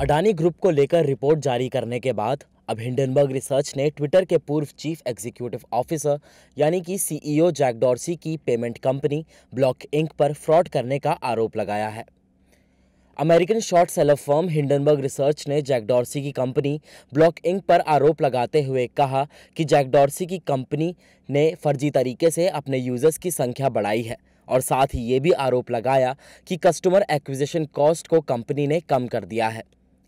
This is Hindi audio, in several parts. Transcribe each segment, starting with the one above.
अडानी ग्रुप को लेकर रिपोर्ट जारी करने के बाद अब हिंडनबर्ग रिसर्च ने ट्विटर के पूर्व चीफ एग्जीक्यूटिव ऑफिसर यानी कि सीईओ जैक डॉर्सी की पेमेंट कंपनी ब्लॉक इंक पर फ्रॉड करने का आरोप लगाया है American short seller firm Hindenburg Research ने जैक डॉर्सी की कंपनी ब्लॉक इंक पर आरोप लगाते हुए कहा कि जैक डॉर्सी की कंपनी ने फर्जी तरीके से अपने यूजर्स की संख्या बढ़ाई है और साथ ही ये भी आरोप लगाया कि कस्टमर एक्विजिशन कॉस्ट को कंपनी ने कम कर दिया है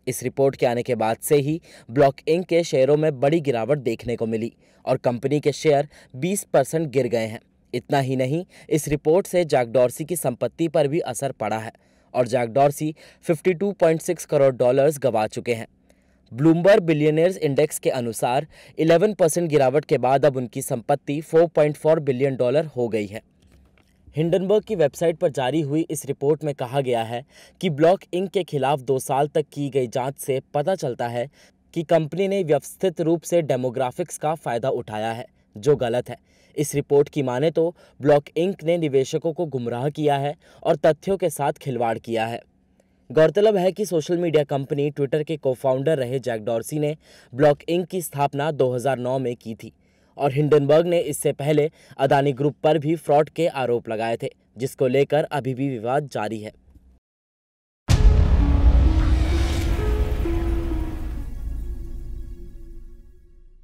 इस रिपोर्ट के आने के बाद से ही ब्लॉक इंक के शेयरों में बड़ी गिरावट देखने को मिली और कंपनी के शेयर 20 परसेंट गिर गए हैं इतना ही नहीं इस रिपोर्ट से जागडॉर्सी की संपत्ति पर भी असर पड़ा है और जागडॉर्सी 52.6 करोड़ डॉलर्स गंवा चुके हैं ब्लूमबर्ग बिलियनर्स इंडेक्स के अनुसार 11 परसेंट गिरावट के बाद अब उनकी संपत्ति 4.4 बिलियन डॉलर हो गई है हिंडनबर्ग की वेबसाइट पर जारी हुई इस रिपोर्ट में कहा गया है कि ब्लॉक इंक के खिलाफ दो साल तक की गई जांच से पता चलता है कि कंपनी ने व्यवस्थित रूप से डेमोग्राफिक्स का फ़ायदा उठाया है जो गलत है इस रिपोर्ट की माने तो ब्लॉक इंक ने निवेशकों को गुमराह किया है और तथ्यों के साथ खिलवाड़ किया है गौरतलब है कि सोशल मीडिया कंपनी ट्विटर के कोफाउंडर रहे जैक डॉर्सी ने ब्लॉक इंक की स्थापना 2009 में की थी और हिंडनबर्ग ने इससे पहले अदानी ग्रुप पर भी फ्रॉड के आरोप लगाए थे जिसको लेकर अभी भी विवाद जारी है